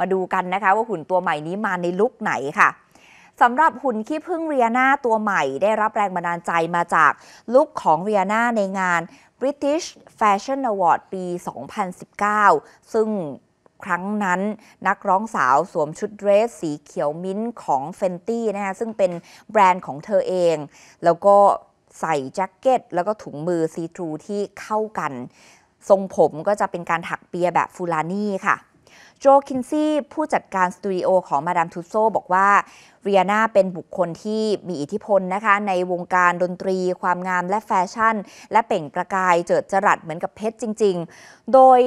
มาดูกันนะคะว่าหุ่นตัวใหม่นี้มาในลุกไหนค่ะสำหรับหุ่นขี้พึ่งเรียนาตัวใหม่ได้รับแรงบันดาลใจมาจากลุกของเรียนาในงาน British Fashion Award ปี 2019 ซึ่งครั้งนั้นนักร้องสาวสวมชุดเดรสสีเขียวมิ้นของเฟนตี้นะคะซึ่งเป็นแบรนด์ของเธอเอง แล้วก็ใส่แจ็คเก็ตแล้วก็ถุงมือซีทรูที่เข้ากัน ทรงผมก็จะเป็นการถักเปียแบบฟูลานี่ค่ะโจคินซี่ผู้จัดการสตูดิโอของมาดามทูโซบอกว่าเรียนาเป็นบุคคลที่มีอิทธิพลนะคะในวงการดนตรี ความงามและแฟชั่น และเปล่งประกายเจิดจรัสเหมือนกับเพชรจริง ๆ โดย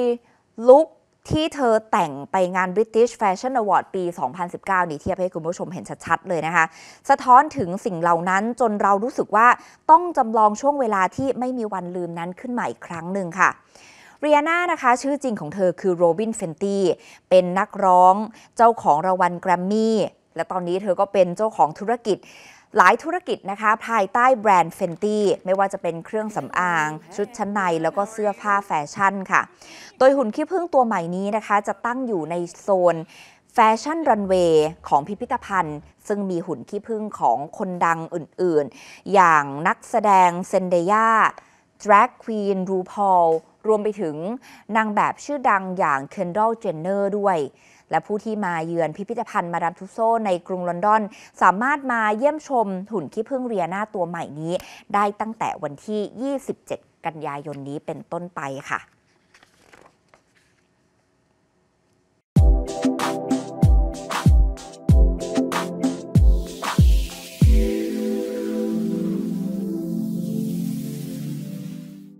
ลุคที่เธอแต่งไปงาน British Fashion Award ปี 2019 นี้เทียบให้คุณผู้ชมเห็นชัด ๆ เลยนะคะสะท้อนถึงสิ่งเหล่านั้นจนเรารู้สึกว่าต้องจำลองช่วงเวลาที่ไม่มีวันลืมนั้นขึ้นมาอีกครั้งหนึ่งค่ะเรียนานะคะ ชื่อจริงของเธอคือโรบินเฟนตี้เป็นนักร้องเจ้าของรางวัลแกรมมี่ และตอนนี้เธอก็เป็นเจ้าของธุรกิจหลายธุรกิจนะคะ ภายใต้แบรนด์เฟนตี้ไม่ว่าจะเป็นเครื่องสำอาง ชุดชั้นใน แล้วก็เสื้อผ้าแฟชั่นค่ะโดยหุ่นขี้ผึ้งตัวใหม่นี้นะคะ จะตั้งอยู่ในโซน แฟชั่นรันเวย์ของพิพิธภัณฑ์ ซึ่งมีหุ่นขี้ผึ้งของคนดังอื่นๆ อย่างนักแสดงเซนเดียดรากควีนรูพอลรวมไปถึง นางแบบชื่อดังอย่างเคนดอลเจนเนอร์ด้วย และผู้ที่มาเยือนพิพิธภัณฑ์มาดามทุโซในกรุงลอนดอน สามารถมาเยี่ยมชมหุ่นขี้ผึ้งเรียนาตัวใหม่นี้ ได้ตั้งแต่วันที่ 27 กันยายนนี้เป็นต้นไปค่ะ